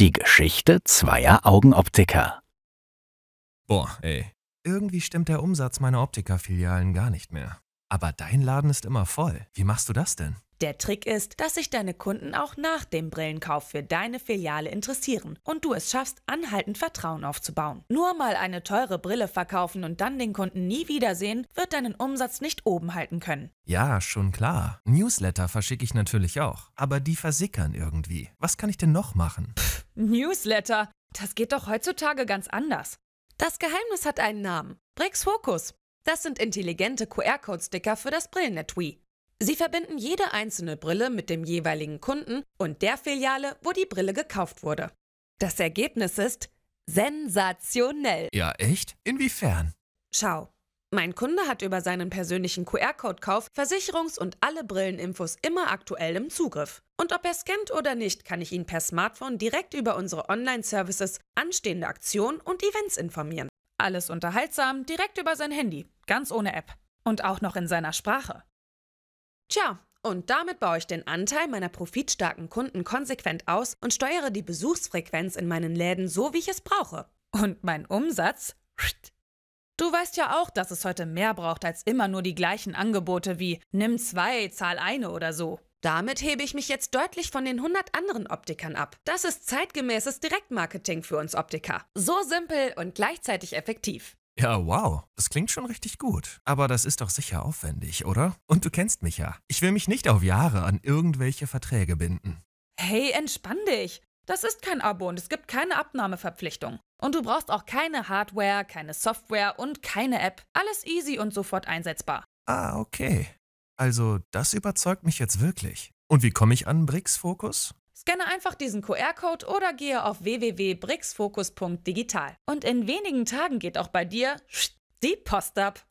Die Geschichte zweier Augenoptiker. Boah, ey. Irgendwie stimmt der Umsatz meiner Optikerfilialen gar nicht mehr. Aber dein Laden ist immer voll. Wie machst du das denn? Der Trick ist, dass sich deine Kunden auch nach dem Brillenkauf für deine Filiale interessieren und du es schaffst, anhaltend Vertrauen aufzubauen. Nur mal eine teure Brille verkaufen und dann den Kunden nie wiedersehen, wird deinen Umsatz nicht oben halten können. Ja, schon klar. Newsletter verschicke ich natürlich auch, aber die versickern irgendwie. Was kann ich denn noch machen? Pff, Newsletter? Das geht doch heutzutage ganz anders. Das Geheimnis hat einen Namen. Brix Focus. Das sind intelligente QR-Code-Sticker für das Brillenetui. Sie verbinden jede einzelne Brille mit dem jeweiligen Kunden und der Filiale, wo die Brille gekauft wurde. Das Ergebnis ist sensationell. Ja, echt? Inwiefern? Schau, mein Kunde hat über seinen persönlichen QR-Code-Kauf Versicherungs- und alle Brilleninfos immer aktuell im Zugriff. Und ob er scannt oder nicht, kann ich ihn per Smartphone direkt über unsere Online-Services, anstehende Aktionen und Events informieren. Alles unterhaltsam, direkt über sein Handy, ganz ohne App. Und auch noch in seiner Sprache. Tja, und damit baue ich den Anteil meiner profitstarken Kunden konsequent aus und steuere die Besuchsfrequenz in meinen Läden so, wie ich es brauche. Und mein Umsatz? Du weißt ja auch, dass es heute mehr braucht als immer nur die gleichen Angebote wie nimm zwei, zahl eine oder so. Damit hebe ich mich jetzt deutlich von den 100 anderen Optikern ab. Das ist zeitgemäßes Direktmarketing für uns Optiker. So simpel und gleichzeitig effektiv. Ja, wow, das klingt schon richtig gut. Aber das ist doch sicher aufwendig, oder? Und du kennst mich ja. Ich will mich nicht auf Jahre an irgendwelche Verträge binden. Hey, entspann dich. Das ist kein Abo und es gibt keine Abnahmeverpflichtung. Und du brauchst auch keine Hardware, keine Software und keine App. Alles easy und sofort einsetzbar. Ah, okay. Also, das überzeugt mich jetzt wirklich. Und wie komme ich an BRICS-Fokus? Scanne einfach diesen QR-Code oder gehe auf www.brixfocus.digital. Und in wenigen Tagen geht auch bei dir die Post ab.